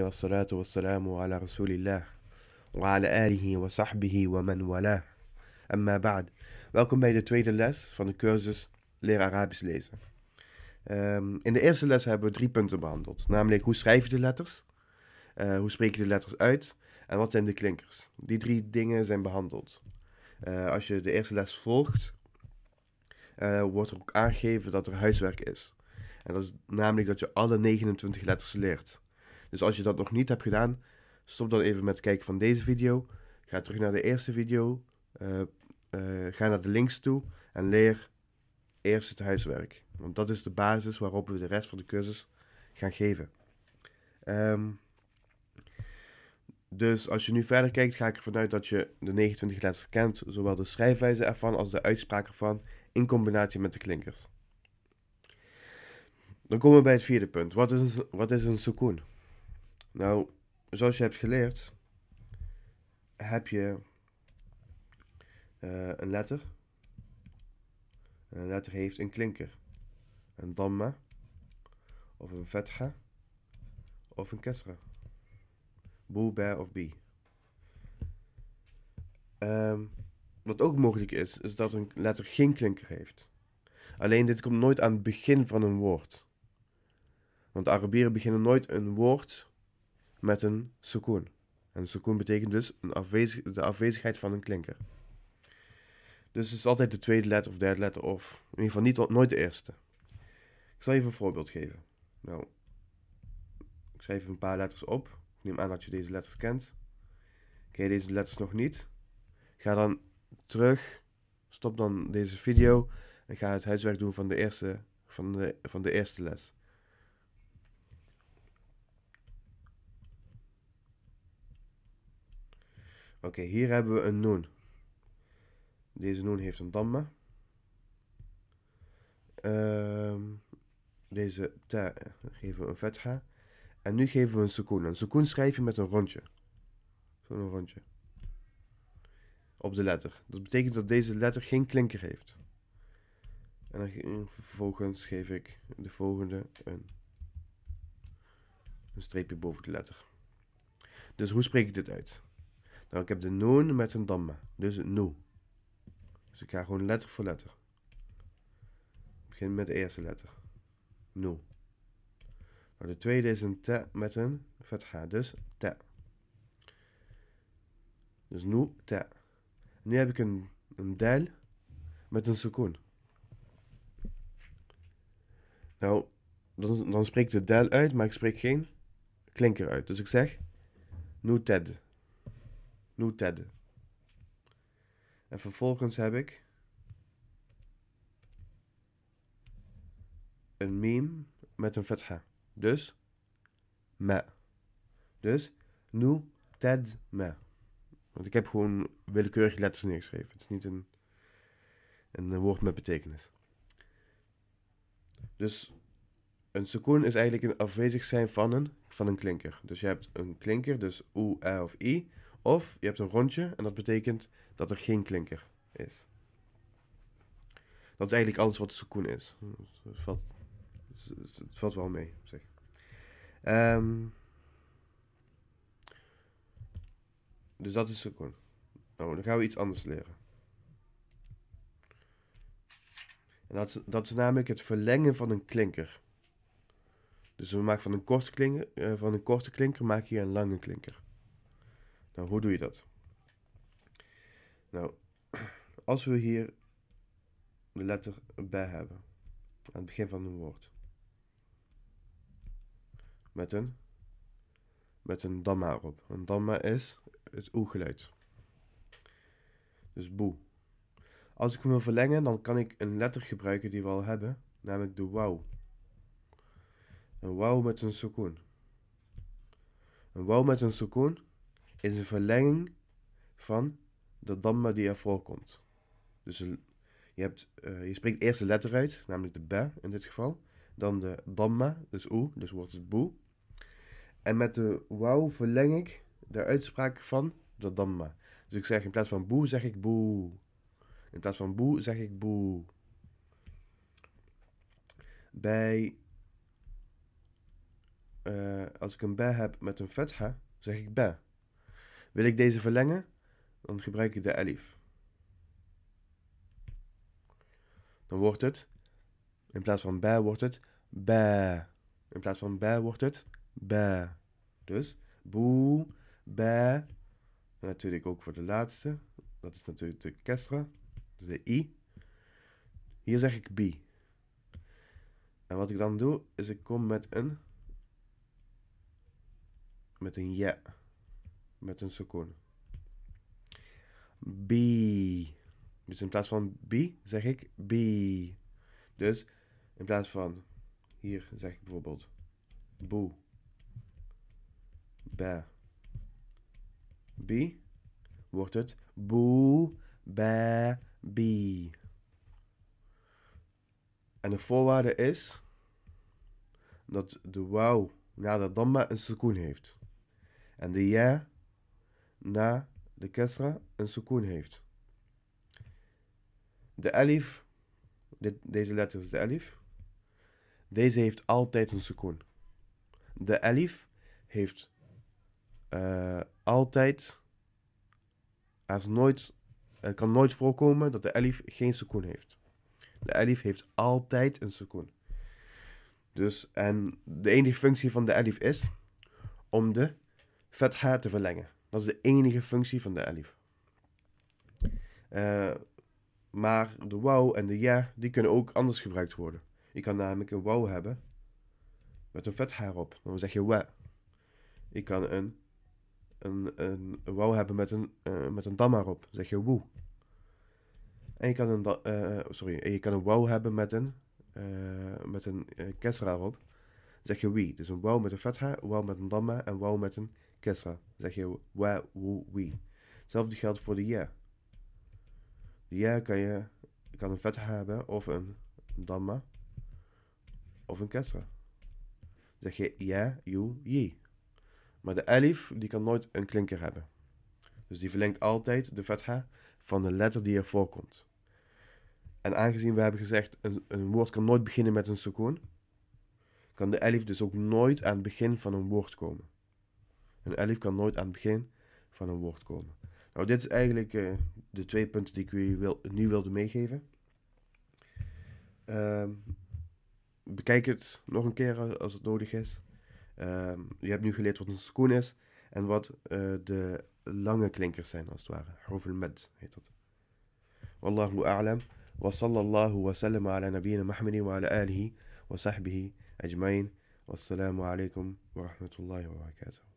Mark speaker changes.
Speaker 1: wa salatu wa wa Welkom bij de tweede les van de cursus Leer Arabisch lezen. Ehm, in de eerste les hebben we drie punten behandeld, namelijk hoe schrijf je de letters, uh, hoe spreek je de letters uit en wat zijn de klinkers. Die drie dingen zijn behandeld. Eh, als je de eerste les volgt, eh, wordt er ook aangegeven dat er huiswerk is. En dat is namelijk dat je alle 29 letters leert. Dus als je dat nog niet hebt gedaan, stop dan even met het kijken van deze video. Ga terug naar de eerste video. Eh, eh, ga naar de links toe en leer eerst het huiswerk. Want dat is de basis waarop we de rest van de cursus gaan geven. Ehm, dus als je nu verder kijkt, ga ik ervan uit dat je de 29 letters kent, zowel de schrijfwijze ervan als de uitspraak ervan, in combinatie met de klinkers. Dan komen we bij het vierde punt. Wat is een, wat is een sukoon? Nou, zoals je hebt geleerd, heb je eh, een letter. En een letter heeft een klinker. Een damma, of een fetha, of een kesra. Boe, be of bi. Ehm, wat ook mogelijk is, is dat een letter geen klinker heeft. Alleen dit komt nooit aan het begin van een woord. Want Arabieren beginnen nooit een woord met een sukoon. En sukoon betekent dus de afwezigheid van een klinker. Dus het is altijd de tweede letter of derde letter of in ieder geval niet, nooit de eerste. Ik zal even een voorbeeld geven. Nou, ik schrijf even een paar letters op. Ik neem aan dat je deze letters kent. Krijg je deze letters nog niet? Ga dan terug, stop dan deze video en ga het huiswerk doen van de eerste, van de, van de eerste les. Oké, hier hebben we een noon. Deze noon heeft een damma. Ehm, deze ta geven we een vetga. En nu geven we een sukoon. Een sukoon schrijf je met een rondje. Zo'n rondje. Op de letter. Dat betekent dat deze letter geen klinker heeft. En dan vervolgens geef ik de volgende een, een streepje boven de letter. Dus hoe spreek ik dit uit? Nou, ik heb de noon met een damma. Dus no. Dus ik ga gewoon letter voor letter. Ik begin met de eerste letter. No. Nou, de tweede is een te met een fatha. Dus te. Dus nu te. Nu heb ik een, een del met een secoen. Nou, dan, dan spreekt de del uit, maar ik spreek geen klinker uit. Dus ik zeg, nu ted. En vervolgens heb ik een meme met een fatha. Dus me. Dus nu ted me. Want ik heb gewoon willekeurig letters neergeschreven. Het is niet een, een woord met betekenis. Dus een secoen is eigenlijk een afwezig zijn van een, van een klinker. Dus je hebt een klinker, dus u, e of i. Of je hebt een rondje en dat betekent dat er geen klinker is. Dat is eigenlijk alles wat een sekoen is. Het valt, het valt wel mee op zich. Ehm, dus dat is een Nou, dan gaan we iets anders leren. En dat, is, dat is namelijk het verlengen van een klinker. Dus we maken van een korte klinker, eh, van een korte klinker maak je een lange klinker. Nou, hoe doe je dat? Nou, als we hier de letter bij hebben, aan het begin van een woord, met een, met een damma erop. Een damma is het oe-geluid. Dus boe. Als ik hem wil verlengen, dan kan ik een letter gebruiken die we al hebben, namelijk de wauw. Een wauw met een sukoon. Een wauw met een sukoon is een verlenging van de damma die ervoor komt. Dus je, hebt, eh, je spreekt eerst de letter uit, namelijk de b in dit geval. Dan de damma, dus oe, dus wordt het boe. En met de wauw verleng ik de uitspraak van de damma. Dus ik zeg in plaats van boe, zeg ik boe. In plaats van boe, zeg ik boe. Bij, eh, als ik een b heb met een fetha, zeg ik ba. Wil ik deze verlengen, dan gebruik ik de elif. Dan wordt het, in plaats van ba wordt het ba. In plaats van ba wordt het ba. Dus boe, ba. En natuurlijk ook voor de laatste, dat is natuurlijk de kestra, dus de i. Hier zeg ik bi. En wat ik dan doe, is ik kom met een... Met een ja met een sukoon. B. Dus in plaats van B zeg ik B. Dus in plaats van hier zeg ik bijvoorbeeld boe, ba, bi, wordt het boe, ba, bi. En de voorwaarde is dat de wauw na de danma een seconde heeft. En de ja na de kesra een sukoon heeft. De alif, dit, deze letter is de alif, deze heeft altijd een sukoon. De alif heeft eh, altijd, er, nooit, kan nooit voorkomen dat de alif geen sukoon heeft. De alif heeft altijd een sukoon. Dus, en de enige functie van de alif is om de fetha te verlengen. Dat is de enige functie van de elif. Eh, maar de wow en de ja, die kunnen ook anders gebruikt worden. Je kan namelijk een wow hebben met een vet haar op. Dan zeg je wa. Ik kan een, een, een, wow hebben met een, eh, met een dam erop. op. Dan zeg je woe. En je kan een, uh, sorry, je kan een wow hebben met een, met een kesra erop. Dan zeg je wie. Dus een wow met een vet haar, wow met een damma en wow met een Kesra, Zeg je wa, woe, wie. Hetzelfde geldt voor de ja. De ja kan, je, kan een vet hebben of een damma of een kesra. Zeg je ja, you, yi. Maar de alif die kan nooit een klinker hebben. Dus die verlengt altijd de fatha van de letter die ervoor komt. En aangezien we hebben gezegd, een, een woord kan nooit beginnen met een sukoon, kan de alif dus ook nooit aan het begin van een woord komen. Een Elif kan nooit aan het begin van een woord komen. Nou, dit is eigenlijk eh, de twee punten die ik u wil, nu wilde meegeven. Ehm, bekijk het nog een keer als het nodig is. Ehm, je hebt nu geleerd wat een schoen is en wat eh, de lange klinkers zijn, als het ware. Hoeveel mad heet dat. Wallahu a'lam. Wa sallallahu wa sallam ala nabiyyina Muhammad wa ala alihi wa sahbihi ajmain. Wassalamu alaikum wa rahmatullahi wa barakatuh.